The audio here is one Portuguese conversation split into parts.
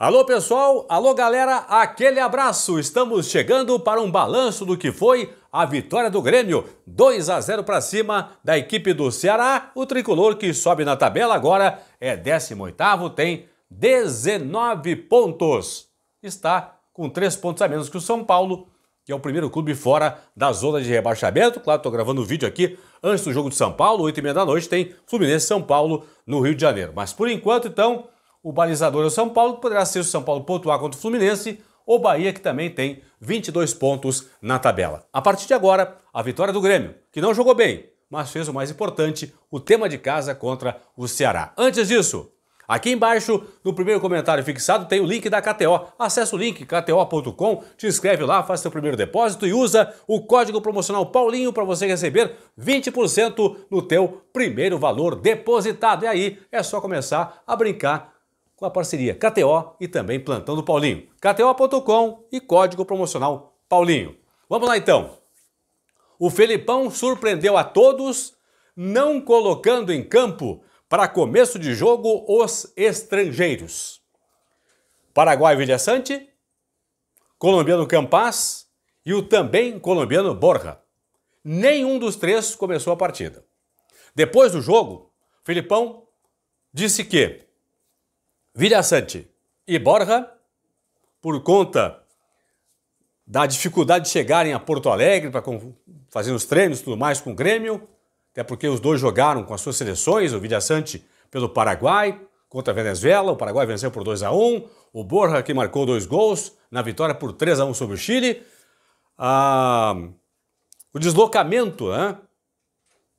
Alô pessoal, alô galera, aquele abraço. Estamos chegando para um balanço do que foi a vitória do Grêmio, 2 a 0 para cima da equipe do Ceará. O tricolor que sobe na tabela agora é 18º, tem 19 pontos. Está com 3 pontos a menos que o São Paulo, que é o primeiro clube fora da zona de rebaixamento. Claro, estou gravando o um vídeo aqui antes do jogo de São Paulo, 8h30 da noite, tem Fluminense São Paulo no Rio de Janeiro. Mas por enquanto, então, o balizador é o São Paulo, que poderá ser o São Paulo pontuar contra o Fluminense ou Bahia, que também tem 22 pontos na tabela. A partir de agora, a vitória do Grêmio, que não jogou bem, mas fez o mais importante, o tema de casa contra o Ceará. Antes disso, Aqui embaixo, no primeiro comentário fixado, tem o link da KTO. Acesse o link kto.com, te inscreve lá, faz seu primeiro depósito e usa o código promocional Paulinho para você receber 20% no teu primeiro valor depositado. E aí é só começar a brincar com a parceria KTO e também Plantão do Paulinho. KTO.com e código promocional Paulinho. Vamos lá então. O Felipão surpreendeu a todos, não colocando em campo para começo de jogo os estrangeiros. Paraguai Vilhaçante, colombiano Campas e o também colombiano Borja. Nenhum dos três começou a partida. Depois do jogo, Felipão disse que Vilhaçante e Borja, por conta da dificuldade de chegarem a Porto Alegre para fazer os treinos e tudo mais com o Grêmio, até porque os dois jogaram com as suas seleções, o Vilhaçante pelo Paraguai contra a Venezuela, o Paraguai venceu por 2 a 1 o Borja que marcou dois gols na vitória por 3 a 1 sobre o Chile. Ah, o deslocamento né,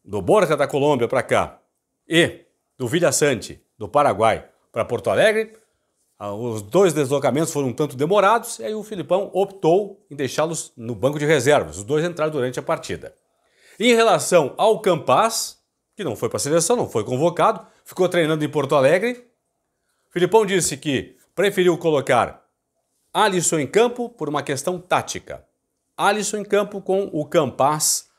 do Borja da Colômbia para cá e do Vilhaçante do Paraguai para Porto Alegre. Ah, os dois deslocamentos foram um tanto demorados e aí o Filipão optou em deixá-los no banco de reservas. Os dois entraram durante a partida. Em relação ao Campaz, que não foi para a seleção, não foi convocado, ficou treinando em Porto Alegre. Filipão disse que preferiu colocar Alisson em campo por uma questão tática. Alisson em campo com o Campaz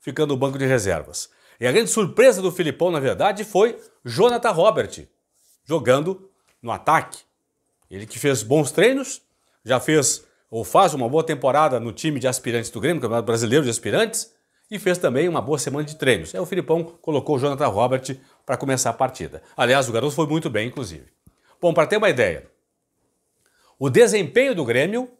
ficando no banco de reservas. E a grande surpresa do Filipão, na verdade, foi Jonathan Robert, jogando no ataque. Ele que fez bons treinos, já fez ou faz uma boa temporada no time de aspirantes do Grêmio, Campeonato Brasileiro de Aspirantes, e fez também uma boa semana de treinos. Aí é, o Filipão colocou o Jonathan Robert para começar a partida. Aliás, o garoto foi muito bem, inclusive. Bom, para ter uma ideia, o desempenho do Grêmio,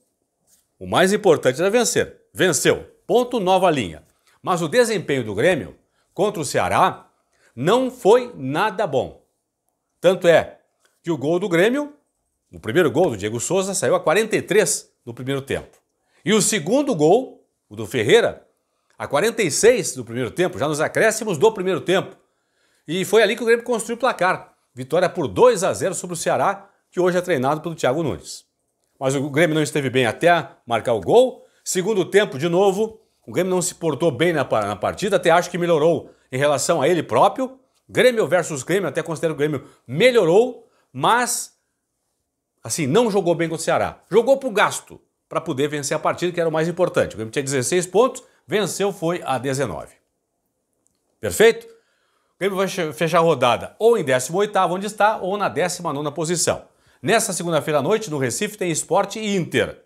o mais importante era vencer. Venceu, ponto, nova linha. Mas o desempenho do Grêmio contra o Ceará não foi nada bom. Tanto é que o gol do Grêmio, o primeiro gol do Diego Souza, saiu a 43 do primeiro tempo. E o segundo gol, o do Ferreira, a 46 do primeiro tempo, já nos acréscimos do primeiro tempo. E foi ali que o Grêmio construiu o placar. Vitória por 2 a 0 sobre o Ceará, que hoje é treinado pelo Thiago Nunes. Mas o Grêmio não esteve bem até marcar o gol. Segundo tempo, de novo, o Grêmio não se portou bem na partida, até acho que melhorou em relação a ele próprio, Grêmio versus Grêmio, até considero o Grêmio melhorou, mas assim, não jogou bem contra o Ceará. Jogou pro gasto para poder vencer a partida, que era o mais importante. O Grêmio tinha 16 pontos, venceu foi a 19. Perfeito? O Grêmio vai fechar a rodada ou em 18 onde está, ou na 19 posição. Nessa segunda-feira à noite, no Recife, tem Esporte e Inter.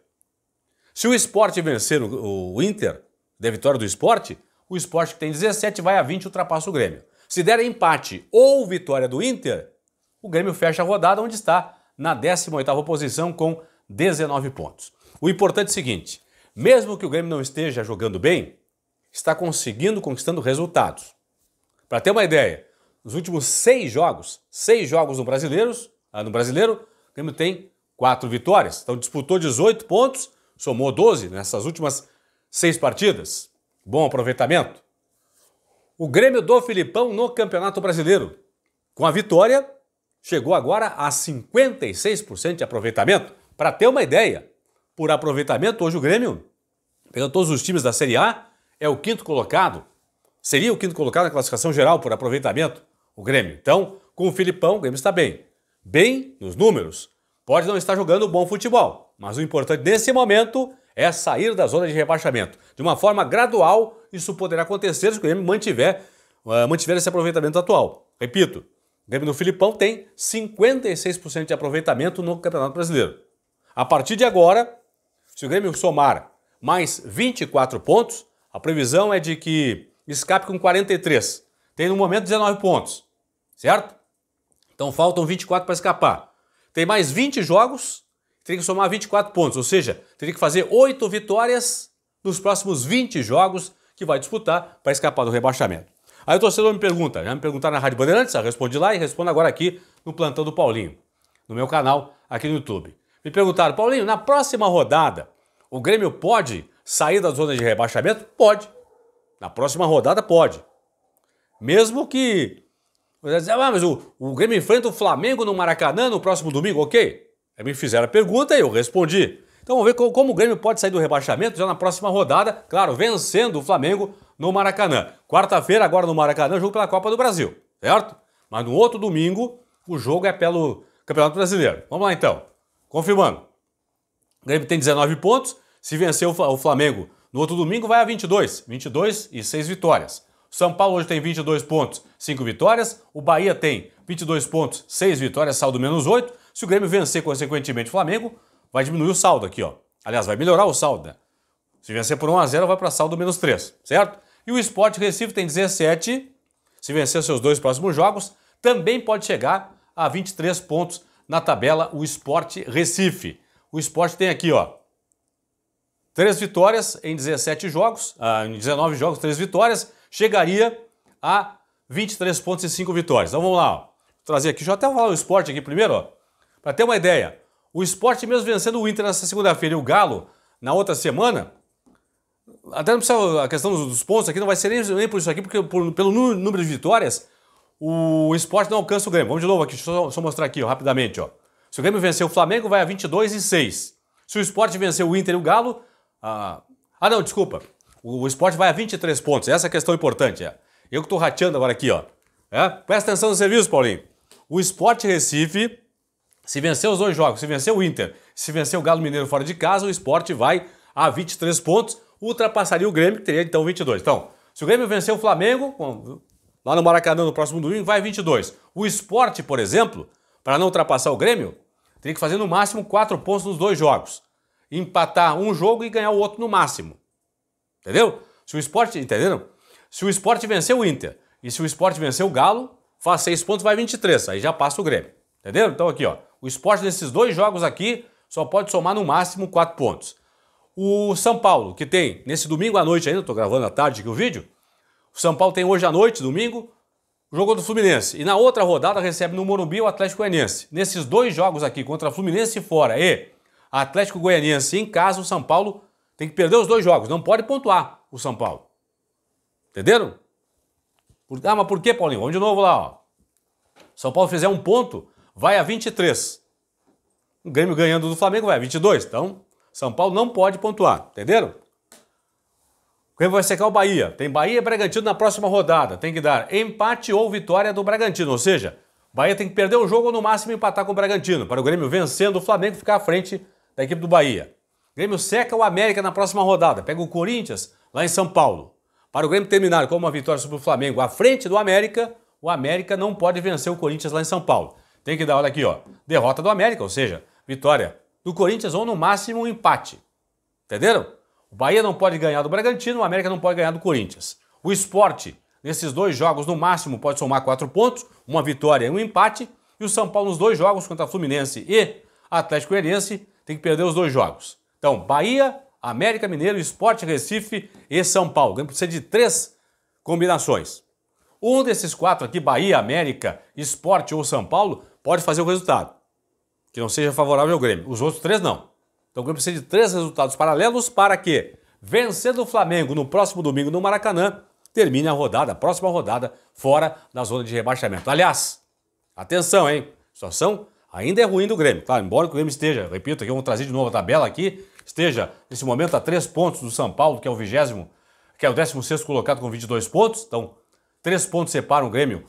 Se o Esporte vencer o, o Inter, da vitória do Esporte, o Esporte que tem 17 vai a 20 e ultrapassa o Grêmio. Se der empate ou vitória do Inter, o Grêmio fecha a rodada onde está, na 18ª posição com 19 pontos. O importante é o seguinte, mesmo que o Grêmio não esteja jogando bem, está conseguindo conquistando resultados. Para ter uma ideia, nos últimos seis jogos, seis jogos no Brasileiros, ah, no Brasileiro, o Grêmio tem quatro vitórias. Então disputou 18 pontos, somou 12 nessas últimas seis partidas. Bom aproveitamento. O Grêmio do Filipão no Campeonato Brasileiro. Com a vitória, chegou agora a 56% de aproveitamento. Para ter uma ideia, por aproveitamento, hoje o Grêmio, pegando todos os times da Série A, é o quinto colocado. Seria o quinto colocado na classificação geral por aproveitamento, o Grêmio. Então, com o Filipão, o Grêmio está bem. Bem nos números. Pode não estar jogando bom futebol, mas o importante nesse momento é sair da zona de rebaixamento. De uma forma gradual, isso poderá acontecer se o Grêmio mantiver, uh, mantiver esse aproveitamento atual. Repito, o Grêmio do Filipão tem 56% de aproveitamento no Campeonato Brasileiro. A partir de agora, se o Grêmio somar mais 24 pontos, a previsão é de que escape com 43. Tem no momento 19 pontos, certo? Então faltam 24 para escapar. Tem mais 20 jogos, tem que somar 24 pontos, ou seja, teria que fazer 8 vitórias nos próximos 20 jogos que vai disputar para escapar do rebaixamento. Aí o torcedor me pergunta, já me perguntaram na Rádio Bandeirantes, eu respondi lá e respondo agora aqui no Plantão do Paulinho, no meu canal aqui no YouTube. Me perguntaram, Paulinho, na próxima rodada, o Grêmio pode sair da zona de rebaixamento? Pode. Na próxima rodada, pode. Mesmo que. ah, mas o, o Grêmio enfrenta o Flamengo no Maracanã no próximo domingo, ok? Aí me fizeram a pergunta e eu respondi. Então vamos ver como o Grêmio pode sair do rebaixamento já na próxima rodada, claro, vencendo o Flamengo no Maracanã. Quarta-feira, agora no Maracanã, jogo pela Copa do Brasil, certo? Mas no outro domingo, o jogo é pelo Campeonato Brasileiro. Vamos lá então. Confirmando. O Grêmio tem 19 pontos. Se vencer o Flamengo no outro domingo, vai a 22. 22 e 6 vitórias. O São Paulo hoje tem 22 pontos, 5 vitórias. O Bahia tem 22 pontos, 6 vitórias, saldo menos 8. Se o Grêmio vencer, consequentemente, o Flamengo, vai diminuir o saldo aqui, ó. Aliás, vai melhorar o saldo, né? Se vencer por 1 a 0, vai para saldo menos 3, certo? E o Sport Recife tem 17. Se vencer seus dois próximos jogos, também pode chegar a 23 pontos na tabela o Sport Recife. O Sport tem aqui, ó, três vitórias em 17 jogos, ah, em 19 jogos, três vitórias, chegaria a 23 pontos e 5 vitórias. Então vamos lá, ó. Vou trazer aqui, deixa eu até falar o esporte aqui primeiro, ó, para ter uma ideia. O esporte, mesmo vencendo o Inter nessa segunda-feira e o Galo na outra semana, até não precisa, a questão dos, pontos aqui não vai ser nem, por isso aqui, porque por, pelo número de vitórias, o esporte não alcança o Grêmio. Vamos de novo aqui, deixa eu só, só mostrar aqui ó, rapidamente. Ó. Se o Grêmio vencer o Flamengo, vai a 22 e 6. Se o esporte vencer o Inter e o Galo. Ah, ah não, desculpa. O, o esporte vai a 23 pontos. Essa é a questão importante. É. Eu que estou rateando agora aqui, ó. É? Presta atenção no serviço, Paulinho. O Esporte Recife se vencer os dois jogos, se vencer o Inter, se vencer o Galo Mineiro fora de casa, o esporte vai a 23 pontos, ultrapassaria o Grêmio, que teria então 22. Então, se o Grêmio vencer o Flamengo, lá no Maracanã no próximo domingo, vai 22. O esporte, por exemplo, para não ultrapassar o Grêmio, teria que fazer no máximo 4 pontos nos dois jogos. Empatar um jogo e ganhar o outro no máximo. Entendeu? Se o esporte. Entenderam? Se o esporte vencer o Inter e se o esporte vencer o Galo, faz 6 pontos, vai 23. Aí já passa o Grêmio. Entendeu? Então aqui, ó. O esporte nesses dois jogos aqui só pode somar no máximo quatro pontos. O São Paulo, que tem nesse domingo à noite ainda, estou gravando à tarde aqui o vídeo, o São Paulo tem hoje à noite, domingo, o jogo do Fluminense. E na outra rodada recebe no Morumbi o Atlético Goianiense. Nesses dois jogos aqui, contra Fluminense fora e Atlético Goianiense em casa, o São Paulo tem que perder os dois jogos. Não pode pontuar o São Paulo. Entenderam? Ah, mas por que, Paulinho? Vamos de novo lá, ó. São Paulo fizer um ponto, vai a 23. O Grêmio ganhando do Flamengo vai a 22. Então, São Paulo não pode pontuar, entenderam? O Grêmio vai secar o Bahia. Tem Bahia e Bragantino na próxima rodada. Tem que dar empate ou vitória do Bragantino. Ou seja, Bahia tem que perder o jogo ou no máximo empatar com o Bragantino. Para o Grêmio vencendo o Flamengo ficar à frente da equipe do Bahia. O Grêmio seca o América na próxima rodada. Pega o Corinthians lá em São Paulo. Para o Grêmio terminar com uma vitória sobre o Flamengo à frente do América, o América não pode vencer o Corinthians lá em São Paulo. Tem que dar, olha aqui, ó. Derrota do América, ou seja, vitória do Corinthians ou no máximo um empate. Entenderam? O Bahia não pode ganhar do Bragantino, o América não pode ganhar do Corinthians. O esporte, nesses dois jogos, no máximo, pode somar quatro pontos, uma vitória e um empate. E o São Paulo, nos dois jogos, contra Fluminense e Atlético Goianiense, tem que perder os dois jogos. Então, Bahia, América Mineiro, Esporte Recife e São Paulo. O Grêmio precisa de três combinações. Um desses quatro aqui, Bahia, América, Esporte ou São Paulo, pode fazer o resultado que não seja favorável ao Grêmio. Os outros três não. Então o Grêmio precisa de três resultados paralelos para que, vencendo o Flamengo no próximo domingo no Maracanã, termine a rodada, a próxima rodada, fora da zona de rebaixamento. Aliás, atenção, hein? A situação ainda é ruim do Grêmio. Claro, embora o Grêmio esteja, repito aqui, vamos trazer de novo a tabela aqui, esteja nesse momento a três pontos do São Paulo, que é o vigésimo, que é o 16 colocado com 22 pontos. Então, três pontos separam o Grêmio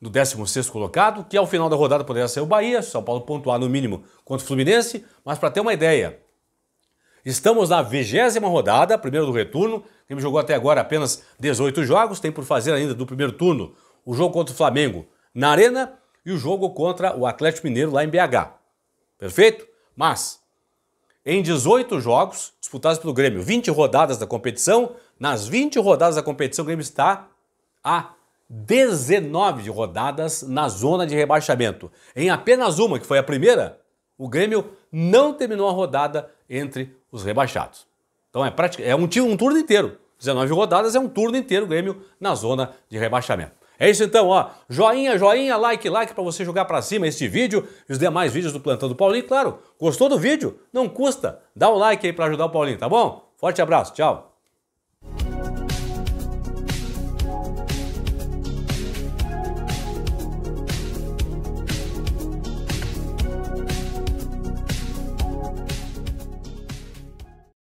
do 16 colocado, que ao final da rodada poderia ser o Bahia, São Paulo pontuar no mínimo contra o Fluminense, mas para ter uma ideia, estamos na vigésima rodada, primeiro do retorno, o time jogou até agora apenas 18 jogos, tem por fazer ainda do primeiro turno o jogo contra o Flamengo na Arena e o jogo contra o Atlético Mineiro lá em BH. Perfeito? Mas, em 18 jogos disputados pelo Grêmio, 20 rodadas da competição, nas 20 rodadas da competição o Grêmio está a 19 rodadas na zona de rebaixamento. Em apenas uma, que foi a primeira, o Grêmio não terminou a rodada entre os rebaixados. Então é, prática, é um, um turno inteiro. 19 rodadas é um turno inteiro o Grêmio na zona de rebaixamento. É isso então, ó. Joinha, joinha, like, like para você jogar para cima este vídeo e os demais vídeos do Plantão do Paulinho. Claro, gostou do vídeo? Não custa, dá um like aí para ajudar o Paulinho, tá bom? Forte abraço, tchau.